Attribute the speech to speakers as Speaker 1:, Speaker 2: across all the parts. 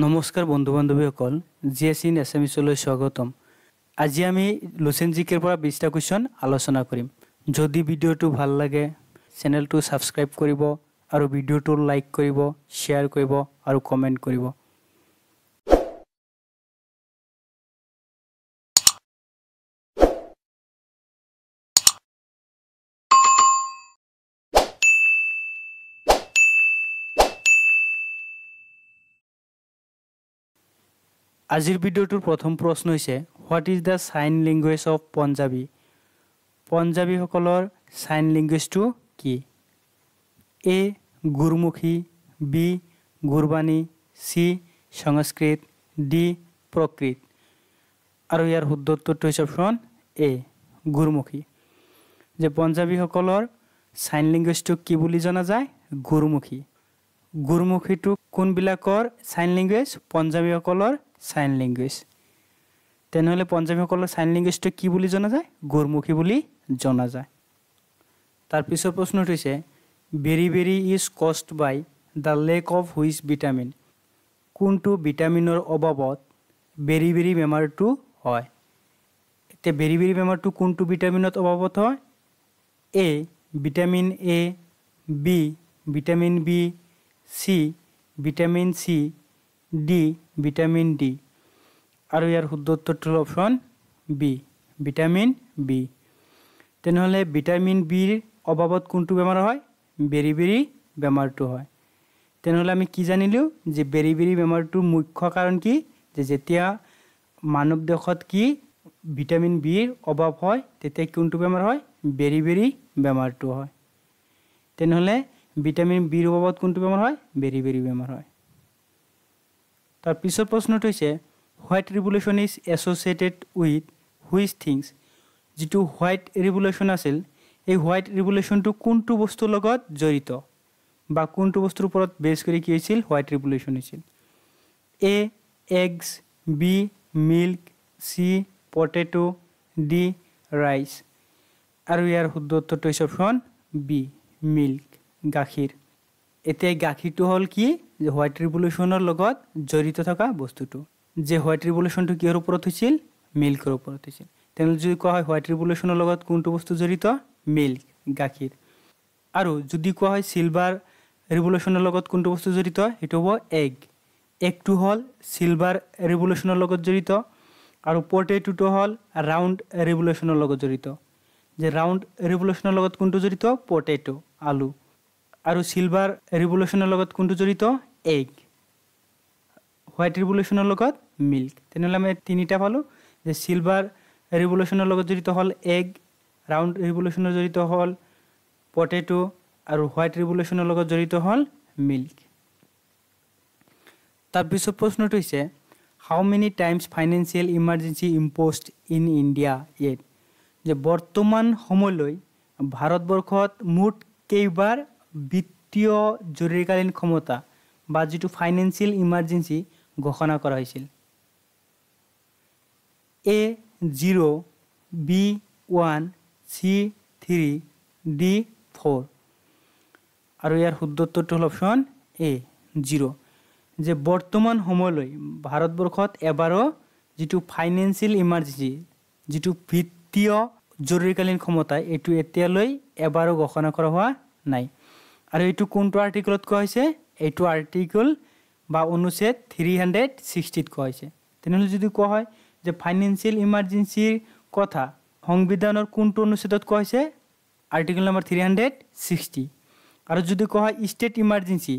Speaker 1: নমস্কাৰ বন্ধু বান্ধৱীসকল জি এছ ইন এছামিছলৈ স্বাগতম আজি আমি লুচেন জিকেৰ পৰা বিছটা কুৱেশ্যন আলোচনা কৰিম যদি ভিডিঅ'টো ভাল লাগে চেনেলটো ছাবস্ক্ৰাইব কৰিব আৰু ভিডিঅ'টো লাইক কৰিব শ্বেয়াৰ কৰিব আৰু কমেণ্ট কৰিব আজিৰ ভিডিঅ'টোৰ প্ৰথম প্ৰশ্ন হৈছে what is the sign language of Punjabi পঞ্জাৱীসকলৰ ছাইন লেংগুৱেজটো কি A Gurmukhi B Gurbani C Sanskrit D Prakrit আৰু ইয়াৰ শুদ্ধ উত্তৰটো হৈছে অপশ্যন এ গুৰমুখী যে পঞ্জাৱীসকলৰ ছাইন লেংগুৱেজটো কি বুলি জনা যায় গুৰুমুখী গুৰুমুখীটো কোনবিলাকৰ চাইন লেংগুৱেজ পঞ্জাৱীসকলৰ চাইন লেংগুৱেজ তেনেহ'লে পঞ্জাৱীসকলৰ চাইন লেংগুৱেজটো কি বুলি জনা যায় গোৰমুখী বুলি জনা যায় তাৰ পিছৰ প্ৰশ্নটো হৈছে very very is caused by the lack of which vitamin কোনটো ভিটামিনৰ অভাৱত ভেৰি ভেৰি বেমাৰটো হয় এতিয়া ভেৰি ভেৰি বেমাৰটো কোনটো ভিটামিনত অভাৱত হয় A vitamin A B vitamin B C vitamin C D vitamin D আৰু ইয়াৰ শুদ্ধ উত্তৰটো হ'ল অপশ্যন বি ভিটামিন বি তেনেহ'লে ভিটামিন বিৰ অভাৱত কোনটো বেমাৰ হয় বেৰি বেৰি বেমাৰটো হয় তেনেহ'লে আমি কি জানিলোঁ যে বেৰি বেৰি বেমাৰটোৰ মুখ্য কাৰণ কি যে যেতিয়া মানৱ দেশত কি ভিটামিন বিৰ অভাৱ হয় তেতিয়া কোনটো বেমাৰ হয় বেৰি বেৰি বেমাৰটো হয় তেনেহ'লে ভিটামিন বিৰ অভাৱত কোনটো বেমাৰ হয় বেৰি বেৰি বেমাৰ হয় তাৰ পিছৰ প্ৰশ্নটো হৈছে white revolution is associated with which things যিটো হোৱাইট ৰিভলিউশ্যন আছিল এই হোৱাইট ৰিভলিউশ্যনটো কোনটো বস্তুৰ লগত জড়িত বা কোনটো বস্তুৰ ওপৰত বেছ কৰি কি হৈছিল হোৱাইট ৰিভলিউশ্যন হৈছিল A eggs B milk C potato D rice আৰু ইয়াৰ শুদ্ধ উত্তৰটো হৈছে অপশ্যন বি মিল্ক গাখীৰ এতিয়া গাখীৰটো হ'ল কি হোৱাইট ৰিভলিউশ্যনৰ লগত জড়িত থকা বস্তুটো যে হোৱাইট ৰিভলিউশ্যনটো কিহৰ ওপৰত হৈছিল মিল্কৰ ওপৰত হৈছিল তেওঁলোকে যদি কোৱা হয় হোৱাইট ৰিভলিউশ্যনৰ লগত কোনটো বস্তু জড়িত মিল্ক গাখীৰ আৰু যদি কোৱা হয় চিলভাৰ ৰিভলিউশ্যনৰ লগত কোনটো বস্তু জড়িত সেইটো হ'ব এগ এগটো হ'ল চিলভাৰ ৰিভলিউশ্যনৰ লগত জড়িত আৰু পটেটোটো হ'ল ৰাউণ্ড ৰিভলিউশ্যনৰ লগত জড়িত যে ৰাউণ্ড ৰিভলিউশ্যনৰ লগত কোনটো জড়িত পটেটো আলু আৰু চিলভাৰ ৰিভলিউশ্যনৰ লগত কোনটো জড়িত এগ হোৱাইট ৰিভলিউশ্যনৰ লগত মিল্ক তেনেহ'লে আমি তিনিটা পালোঁ যে চিলভাৰ ৰিভলিউশ্যনৰ লগত জড়িত হ'ল এগ ৰাউণ্ড ৰিভলিউশ্যনৰ জড়িত হ'ল পটেটো আৰু হোৱাইট ৰিভলিউশ্যনৰ লগত জড়িত হ'ল মিল্ক তাৰপিছত প্ৰশ্নটো হৈছে how many times financial emergency imposed in India yet যে বৰ্তমান সময়লৈ ভাৰতবৰ্ষত মুঠ কেইবাৰ বিত্তীয় জৰুৰীকালীন ক্ষমতা বা যিটো ফাইনেন্সিয়েল ইমাৰ্জেঞ্চি ঘোষণা কৰা হৈছিল A zero' B one C three D four আৰু ইয়াৰ শুদ্ধ হ'ল অপশ্যন এ জিৰ' যে বৰ্তমান সময়লৈ ভাৰতবৰ্ষত এবাৰো যিটো ফাইনেন্সিয়েল ইমাৰ্জেঞ্চি যিটো বিত্তীয় জৰুৰীকালীন ক্ষমতা এইটো এতিয়ালৈ এবাৰো ঘোষণা কৰা হোৱা নাই আৰু এইটো কোনটো আৰ্টিকলত কোৱা হৈছে এইটো আৰ্টিকল বা অনুচ্ছেদ থ্ৰী হাণ্ড্ৰেড ছিক্সটিত কোৱা হৈছে তেনেহ'লে যদি কোৱা হয় যে ফাইনেন্সিয়েল ইমাৰ্জেঞ্চিৰ কথা সংবিধানৰ কোনটো অনুচ্ছেদত কোৱা হৈছে article number three hundred sixty আৰু যদি কোৱা হয় ষ্টেট ইমাৰ্জেঞ্চি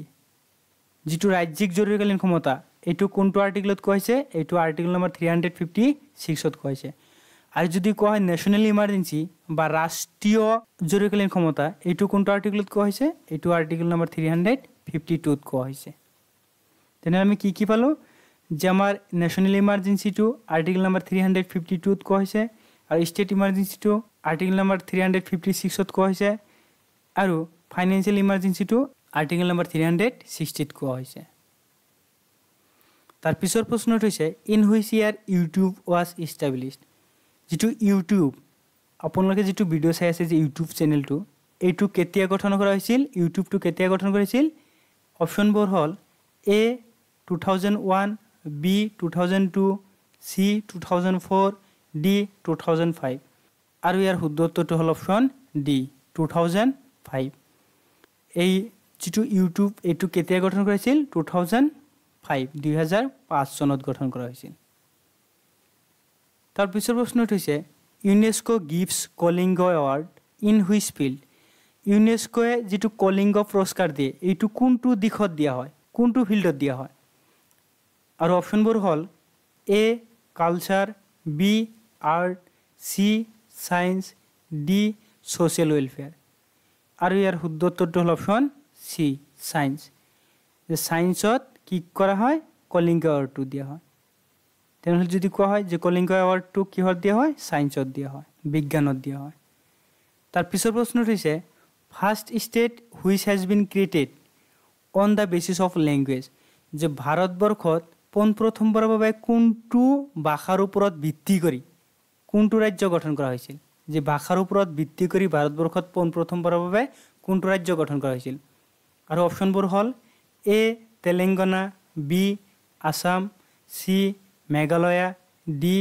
Speaker 1: যিটো ৰাজ্যিক জৰুৰীকালীন ক্ষমতা এইটো কোনটো আৰ্টিকলত কোৱা হৈছে এইটো article number three hundred fifty ছিক্সত কোৱা হৈছে আৰু যদি কোৱা হয় নেশ্যনেল ইমাৰ্জেঞ্চি বা ৰাষ্ট্ৰীয় জৰুৰীকালীন ক্ষমতা এইটো কোনটো আৰ্টিকলত কোৱা হৈছে এইটো article number three hundred fifty টুত কোৱা হৈছে তেনেহ'লে আমি কি কি পালোঁ যে আমাৰ নেশ্যনেল ইমাৰ্জেঞ্চিটো article number three hundred fifty টুত কোৱা হৈছে আৰু ষ্টেট ইমাৰ্জেঞ্চিটো article number three hundred fifty ছিক্সত কোৱা হৈছে আৰু ফাইনেন্সিয়েল ইমাৰ্জেঞ্চিটো আৰ্টিকেল নাম্বাৰ থ্ৰী হাণ্ড্ৰেড ছিক্সটিত কোৱা হৈছে তাৰ পিছৰ প্ৰশ্নটো হৈছে in which year YouTube was established যিটো ইউটিউব আপোনালোকে যিটো ভিডিঅ' চাই আছে যে ইউটিউব চেনেলটো এইটো কেতিয়া গঠন কৰা হৈছিল ইউটিউবটো কেতিয়া গঠন কৰিছিল অপশ্যনবোৰ হ'ল A two thousand one B two thousand two C two thousand four D two thousand five আৰু ইয়াৰ শুদ্ধ হ'ল option D two thousand five এই যিটো ইউটিউব এইটো কেতিয়া গঠন কৰিছিল টু থাউজেণ্ড ফাইভ দুহেজাৰ পাঁচ চনত গঠন কৰা হৈছিল তাৰপিছৰ প্ৰশ্নটো হৈছে UNESCO' gives Kalinga award in which field ইউনেস্কোয়ে যিটো কলিংগ পুৰস্কাৰ দিয়ে এইটো কোনটো দিশত দিয়া হয় কোনটো ফিল্ডত দিয়া হয় আৰু অপশ্যনবোৰ হ'ল A culture B art C science D social welfare আৰু ইয়াৰ শুদ্ধোত্তৰটো হ'ল অপশ্যন চি ছাইন্স যে ছাইন্সত কি কৰা হয় কলিংগ এৱাৰ্ডটো দিয়া হয় তেনেহ'লে যদি কোৱা হয় যে কলিংগ এৱাৰ্ডটো কিহত দিয়া হয় ছাইন্সত দিয়া হয় বিজ্ঞানত দিয়া হয় তাৰ পিছৰ প্ৰশ্নটো হৈছে first state which has been created on the basis of language যে ভাৰতবৰ্ষত পোনপ্ৰথমবাৰৰ বাবে কোনটো ভাষাৰ ওপৰত ভিত্তি কৰি কোনটো ৰাজ্য গঠন কৰা হৈছিল যে ভাষাৰ ওপৰত ভিত্তি কৰি ভাৰতবৰ্ষত পোনপ্ৰথমবাৰৰ বাবে কোনটো ৰাজ্য গঠন কৰা হৈছিল আৰু অপশ্যনবোৰ হ'ল এ Telangana B Assam C Meghalaya D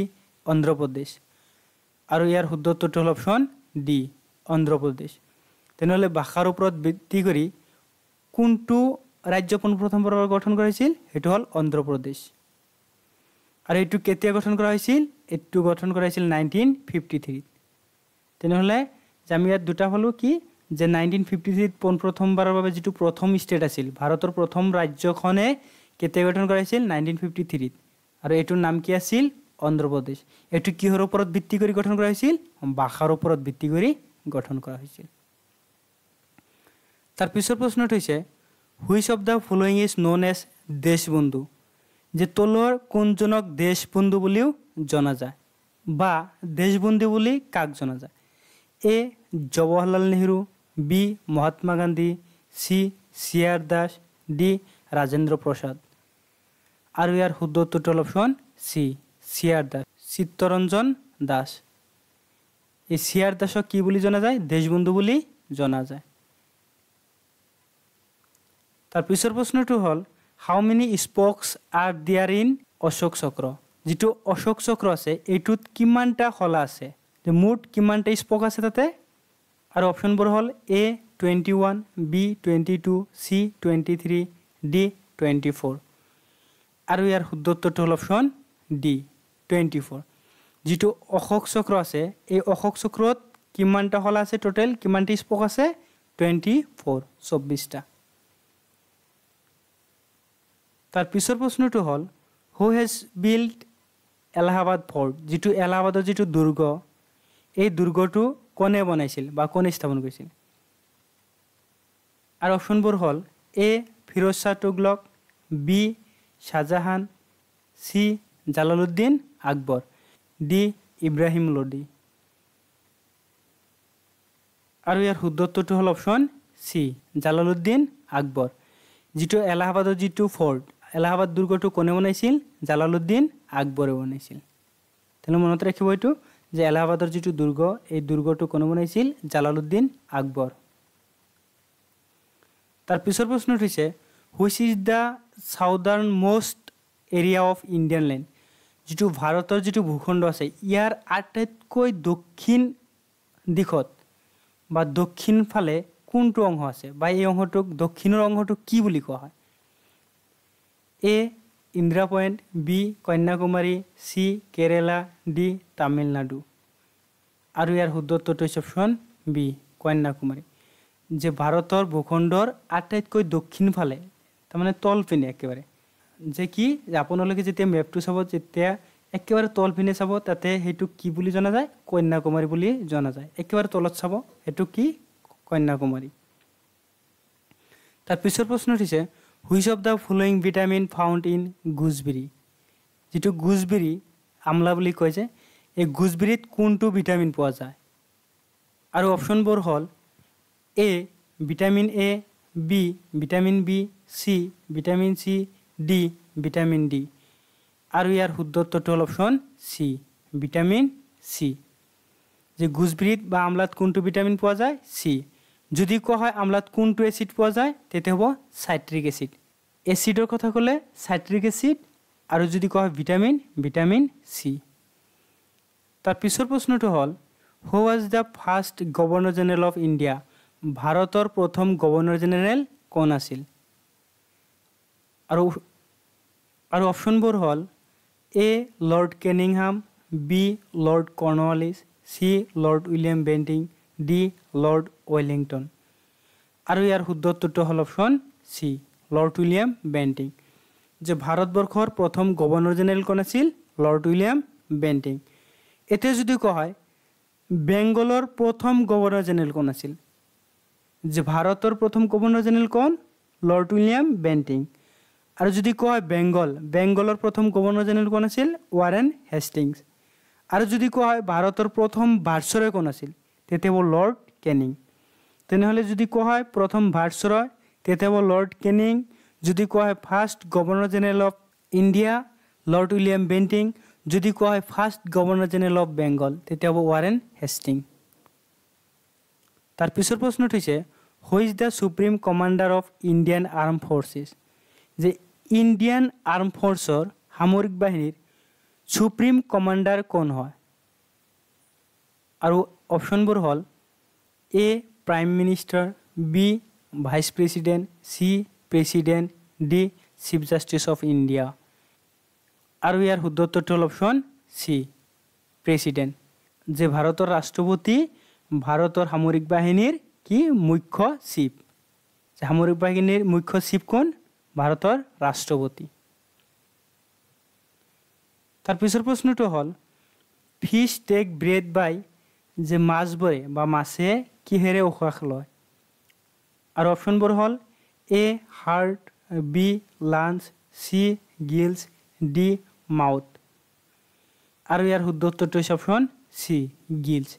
Speaker 1: Andhra Pradesh আৰু ইয়াৰ শুদ্ধ উত্তৰটো হ'ল অপশ্যন ডি অন্ধ্ৰ প্ৰদেশ তেনেহ'লে ভাষাৰ ওপৰত ভিত্তি কৰি কোনটো ৰাজ্য পোনপ্ৰথমবাৰ গঠন কৰা হৈছিল সেইটো হ'ল অন্ধ্ৰপ্ৰদেশ আৰু এইটো কেতিয়া গঠন কৰা হৈছিল এইটো গঠন কৰা হৈছিল নাইনটিন ফিফটি থ্ৰীত তেনেহ'লে আমি ইয়াত দুটা হ'লোঁ কি যে নাইনটিন ফিফটি থ্ৰীত পোনপ্ৰথমবাৰৰ বাবে যিটো প্ৰথম ষ্টেট আছিল ভাৰতৰ প্ৰথম ৰাজ্যখনে কেতিয়া গঠন কৰা হৈছিল নাইনটিন ফিফটি থ্ৰীত আৰু এইটোৰ নাম কি আছিল অন্ধ্ৰপ্ৰদেশ এইটো কিহৰ ওপৰত ভিত্তি কৰি গঠন কৰা হৈছিল ভাষাৰ ওপৰত ভিত্তি কৰি গঠন কৰা হৈছিল তাৰ পিছৰ প্ৰশ্নটো হৈছে which of the following is known as Deshbandhu যে তলৰ কোনজনক দেশবন্ধু বুলিও জনা যায় বা দেশবন্ধু বুলি কাক জনা যায় A Jawaharlal Nehru B Mahatma Gandhi C C R Das D Rajendra Prasad আৰু ইয়াৰ শুদ্ধ total option C C R Das Chittaranjan Das এই চি আৰ দাসক কি বুলি জনা যায় দেশবন্ধু বুলি জনা যায় তাৰ পিছৰ প্ৰশ্নটো হ'ল how many spokes are there in Ashoka Chakra যিটো অশোক চক্ৰ আছে এইটোত কিমানটা শলা আছে যে মুঠ কিমানটা স্পক আছে তাতে আৰু অপশ্যনবোৰ হ'ল A twenty one B twenty two C twenty three D twenty four আৰু ইয়াৰ শুদ্ধ উত্তৰটো হ'ল অপশ্যন ডি টুৱেণ্টি ফ'ৰ যিটো অশোক চক্ৰ আছে এই অশোক চক্ৰত কিমানটা শলা আছে টোটেল কিমানটা স্পক আছে টুৱেণ্টি ফ'ৰ চৌব্বিছটা তাৰ পিছৰ প্ৰশ্নটো হ'ল who has build Allahabad fort যিটো এলাহাবাদৰ যিটো দুৰ্গ এই দুৰ্গটো কোনে বনাইছিল বা কোনে স্থাপন কৰিছিল আৰু অপশ্যনবোৰ হ'ল A Firoz Shah Tughlaq B Shahjahan C Jalaluddin Akbar D Ibrahim Lodi আৰু ইয়াৰ শুদ্ধত্বটো হ'ল অপশ্যন চি জালালুদ্দিন আকবৰ যিটো এলাহাবাদৰ যিটো ফৰ্ট এলাহাবাদ দুৰ্গটো কোনে বনাইছিল জালালুদ্দিন আকবৰে বনাইছিল তেনে মনত ৰাখিব এইটো যে এলাহাবাদৰ যিটো দুৰ্গ এই দুৰ্গটো কোনে বনাইছিল জালালুদ্দিন আকবৰ তাৰ পিছৰ প্ৰশ্ন উঠিছে which is the southernmost area of Indian land যিটো ভাৰতৰ যিটো ভূখণ্ড আছে ইয়াৰ আটাইতকৈ দক্ষিণ দিশত বা দক্ষিণফালে কোনটো অংশ আছে বা এই অংশটোক দক্ষিণৰ অংশটোক কি বুলি কোৱা হয় এ Indira point B Kanyakumari C কেৰেলা ডি তামিলনাডু আৰু ইয়াৰ শুদ্ধ হৈছে অপশ্যন বি কন্যাকুমাৰী যে ভাৰতৰ ভূখণ্ডৰ আটাইতকৈ দক্ষিণ ফালে তাৰমানে তলপিনে একেবাৰে যে কি আপোনালোকে যেতিয়া মেপটো চাব তেতিয়া একেবাৰে তলপিনে চাব তাতে সেইটো কি বুলি জনা যায় কন্যাকুমাৰী বুলি জনা যায় একেবাৰে তলত চাব সেইটো কি কন্যাকুমাৰী তাৰপিছৰ প্ৰশ্ন উঠিছে which of the following vitamin found in gooseberry যিটো গুজবেৰী আমলা বুলি কয় যে এই গুজবেৰীত কোনটো ভিটামিন পোৱা যায় আৰু অপশ্যনবোৰ হ'ল A vitamin A B vitamin B C vitamin C D vitamin D আৰু ইয়াৰ শুদ্ধত্বটো হ'ল অপশ্যন চি ভিটামিন চি যে গুজবেৰীত বা আমলাত কোনটো ভিটামিন পোৱা যায় চি যদি কোৱা হয় আমলাত কোনটো এচিড পোৱা যায় তেতিয়া হ'ব চাইট্ৰিক এচিড এচিডৰ কথা ক'লে চাইট্ৰিক এচিড আৰু যদি কোৱা হয় ভিটামিন ভিটামিন চি তাৰ পিছৰ প্ৰশ্নটো হ'ল who was the first governor general of India ভাৰতৰ প্ৰথম গৱৰ্ণৰ জেনেৰেল কোন আছিল আৰু আৰু অপশ্যনবোৰ হ'ল A Lord Cunningham B Lord Cornwallis C Lord William Bentinck D Lord Wellington আৰু ইয়াৰ শুদ্ধ উত্তৰটো হ'ল option C Lord William Bentinck যে ভাৰতবৰ্ষৰ প্ৰথম গৱৰ্ণৰ জেনেৰেল কোন আছিল লৰ্ড উইলিয়াম বেণ্টিং এতিয়া যদি কোৱা হয় বেংগলৰ প্ৰথম গৱৰ্ণৰ জেনেৰেল কোন আছিল যে ভাৰতৰ প্ৰথম গৱৰ্ণৰ জেনেৰেল কোন লৰ্ড উইলিয়াম বেণ্টিং আৰু যদি কোৱা হয় বেংগল বেংগলৰ প্ৰথম গভৰ্ণৰ জেনেৰেল কোন আছিল ৱাৰেন হেষ্টিংছ আৰু যদি কোৱা হয় ভাৰতৰ প্ৰথম ভাৰ্চৰে কোন আছিল তেতিয়া বোলো লৰ্ড কেনিং তেনেহ'লে যদি কোৱা হয় প্ৰথম ভাৰ্চৰয় তেতিয়া বোলো লৰ্ড কেনিং যদি কোৱা হয় first governor general of India Lord William Bentinck যদি কোৱা হয় first governor general of Bengal তেতিয়া হ'ব ৱাৰেন হেষ্টিং তাৰ পিছৰ প্ৰশ্নটো হৈছে who's the supreme commander of Indian armed forces যে ইণ্ডিয়ান আৰ্ম ফৰ্চৰ সামৰিক বাহিনীৰ চুপ্ৰিম কমাণ্ডাৰ কোন হয় আৰু অপশ্যনবোৰ হ'ল A prime minister B vice president C president D chief justice of India আৰু ইয়াৰ শুদ্ধ তথ্য হ'ল অপশ্যন চি প্ৰেচিডেণ্ট যে ভাৰতৰ ৰাষ্ট্ৰপতি ভাৰতৰ সামৰিক বাহিনীৰ কি মুখ্য চিফ সামৰিক বাহিনীৰ মুখ্য চিফ কোন ভাৰতৰ ৰাষ্ট্ৰপতি তাৰ পিছৰ প্ৰশ্নটো হ'ল ফিছ টেক ব্ৰেড বাই যে মাছবোৰে বা মাছে কিহেৰে উশাহ লয় আৰু অপশ্যনবোৰ হ'ল A heart B lungs C gills D mouth আৰু ইয়াৰ শুদ্ধ উত্তৰটো হৈছে অপশ্যন চি গিলছ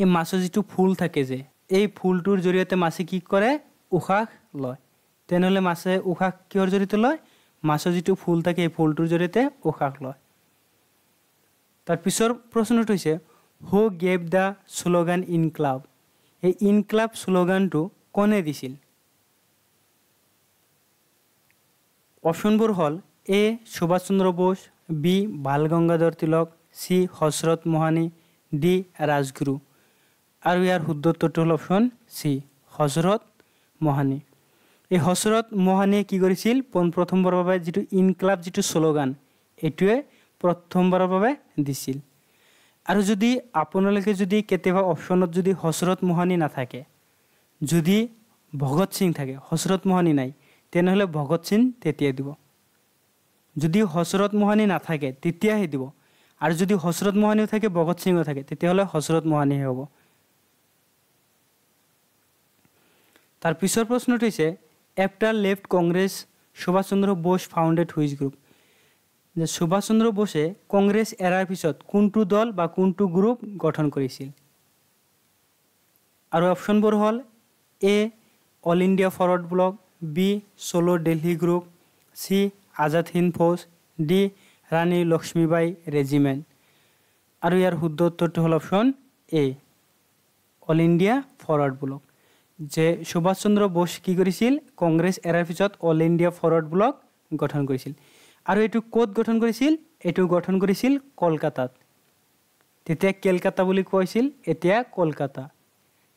Speaker 1: এই মাছৰ যিটো ফুল থাকে যে এই ফুলটোৰ জৰিয়তে মাছে কি কৰে উশাহ লয় তেনেহ'লে মাছে উশাহ কিহৰ জৰিয়তে লয় মাছৰ যিটো ফুল থাকে এই ফুলটোৰ জৰিয়তে উশাহ লয় তাৰপিছৰ প্ৰশ্নটো হৈছে হু গেভ দ্য শ্লোগান ইনক্লাব এই ইনক্লাব শ্লোগানটো কোনে দিছিল অপশ্যনবোৰ হ'ল A Subhash Chandra Bose B Bal Gangadhar Tilak C Hasrat Mohani D Rajguru আৰু ইয়াৰ শুদ্ধ উত্তৰটো হ'ল অপশ্যন চি হজৰত মোহানী এই হজৰত মোহানীয়ে কি কৰিছিল পোনপ্ৰথমবাৰৰ বাবে যিটো ইনক্লাব যিটো শ্লোগান এইটোৱে প্ৰথমবাৰৰ বাবে দিছিল আৰু যদি আপোনালোকে যদি কেতিয়াবা অপশ্যনত যদি হচৰত মোহানি নাথাকে যদি ভগত সিং থাকে হচৰত মোহানি নাই তেনেহ'লে ভগত সিং তেতিয়াই দিব যদি হচৰত মোহানি নাথাকে তেতিয়াহে দিব আৰু যদি হচৰত মোহানিও থাকে ভগৎ সিঙো থাকে তেতিয়াহ'লে হচৰত মোহানিহে হ'ব তাৰ পিছৰ প্ৰশ্নটো হৈছে after left Congress Subhash Chandra Bose founded which group যে সুভাষ চন্দ্ৰ বসে কংগ্ৰেছ এৰাৰ পিছত কোনটো দল বা কোনটো গ্ৰুপ গঠন কৰিছিল আৰু অপশ্যনবোৰ হ'ল A All India Forward Bloc B Chalo Delhi group C Azad Hind Fauj D Rani Lakshmibai regiment আৰু ইয়াৰ শুদ্ধ উত্তৰটো হ'ল অপশ্যন এ অল ইণ্ডিয়া ফৰৱাৰ্ড ব্লক যে সুভাষ চন্দ্ৰ বসে কি কৰিছিল কংগ্ৰেছ এৰাৰ পিছত অল ইণ্ডিয়া ফৰৱাৰ্ড ব্লক গঠন কৰিছিল আৰু এইটো ক'ত গঠন কৰিছিল এইটো গঠন কৰিছিল কলকাতাত তেতিয়া কেলকাতা বুলি কৈছিল এতিয়া কলকাতা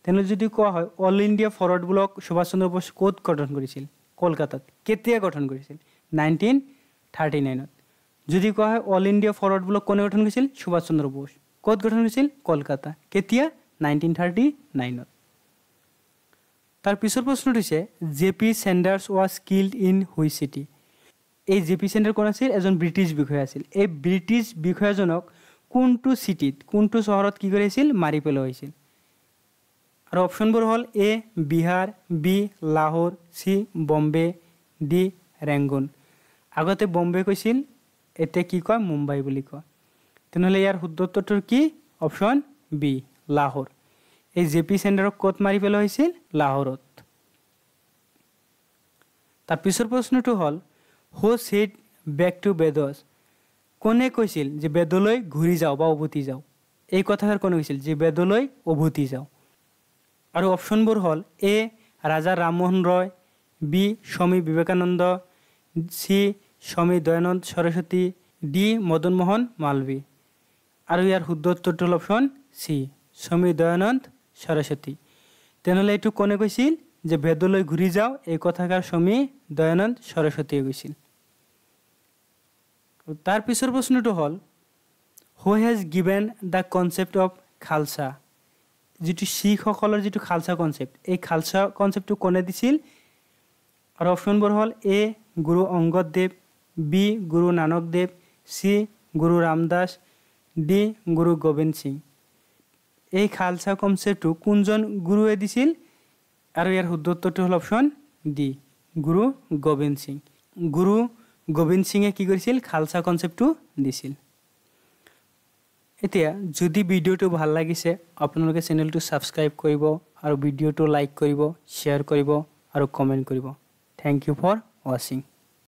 Speaker 1: তেনে যদি কোৱা হয় অল ইণ্ডিয়া ফৰৱাৰ্ড ব্লক সুভাষ চন্দ্ৰ বসু ক'ত গঠন কৰিছিল কলকাতাত কেতিয়া গঠন কৰিছিল নাইনটিন থাৰ্টি নাইনত যদি কোৱা হয় অল ইণ্ডিয়া ফৰৱাৰ্ড ব্লক কোনে গঠন কৰিছিল সুভাষ চন্দ্ৰ বসু ক'ত গঠন কৰিছিল কলকাতা কেতিয়া নাইনটিন থাৰ্টি নাইনত তাৰ পিছৰ প্ৰশ্নটো হৈছে J P Saunders was killed in which city এই জি পি চেণ্টাৰ কোন আছিল এজন ব্ৰিটিছ বিষয়া আছিল এই ব্ৰিটিছ বিষয়াজনক কোনটো চিটিত কোনটো চহৰত কি কৰিছিল মাৰি পেলোৱা হৈছিল আৰু অপশ্যনবোৰ হ'ল A Bihar B Lahore C Bombay D Rangoon আগতে বম্বে কৈছিল এতিয়া কি কয় মুম্বাই বুলি কয় তেনেহ'লে ইয়াৰ শুদ্ধ কি অপশ্যন বি লাহোৰ এই জে পি চেণ্ডাৰক ক'ত মাৰি পেলোৱা হৈছিল লাহোৰত তাৰপিছৰ প্ৰশ্নটো হ'ল হো ছেড বেক টু বেদছ কোনে কৈছিল যে বেদলৈ ঘূৰি যাওঁ বা উভতি যাওঁ এই কথাষাৰ কোনে কৈছিল যে বেদলৈ উভতি যাওঁ আৰু অপশ্যনবোৰ হ'ল এ ৰাজা ৰামমোহন ৰয় বি স্বামী বিবেকানন্দ চি স্বামী দয়ানন্দ সৰস্বতী ডি মদন মোহন মালবী আৰু ইয়াৰ শুদ্ধ উত্তৰটো হ'ল অপশ্যন চি স্বামী দয়ানন্দ সৰস্বতী তেনেহ'লে এইটো কোনে কৈছিল যে বেদলৈ ঘূৰি যাওঁ এই কথাষাৰ স্বামী দয়ানন্দ সৰস্বতীয়ে গৈছিল তাৰ পিছৰ প্ৰশ্নটো হ'ল who has given the concept of Khalsa যিটো শিখসকলৰ যিটো খালছা কনচেপ্ট এই খালছা কনচেপ্টটো কোনে দিছিল আৰু অপশ্যনবোৰ হ'ল এ গুৰু অংগদ দেৱ বি গুৰু নানক দেৱ চি গুৰু ৰামদাস ডি গুৰু গোবিন্দ সিং এই খালছা কনচেপ্টটো কোনজন গুৰুৱে দিছিল আৰু ইয়াৰ শুদ্ধ উত্তৰটো হ'ল অপশ্যন ডি গুৰু গোবিন্দ সিং গুৰু গোবিন্দ সিঙে কি কৰিছিল খালছা কনচেপ্টটো দিছিল এতিয়া যদি ভিডিঅ'টো ভাল লাগিছে আপোনালোকে চেনেলটো ছাবস্ক্ৰাইব কৰিব আৰু ভিডিঅ'টো লাইক কৰিব শ্বেয়াৰ কৰিব আৰু কমেণ্ট কৰিব থেংক ইউ ফৰ ৱাচিং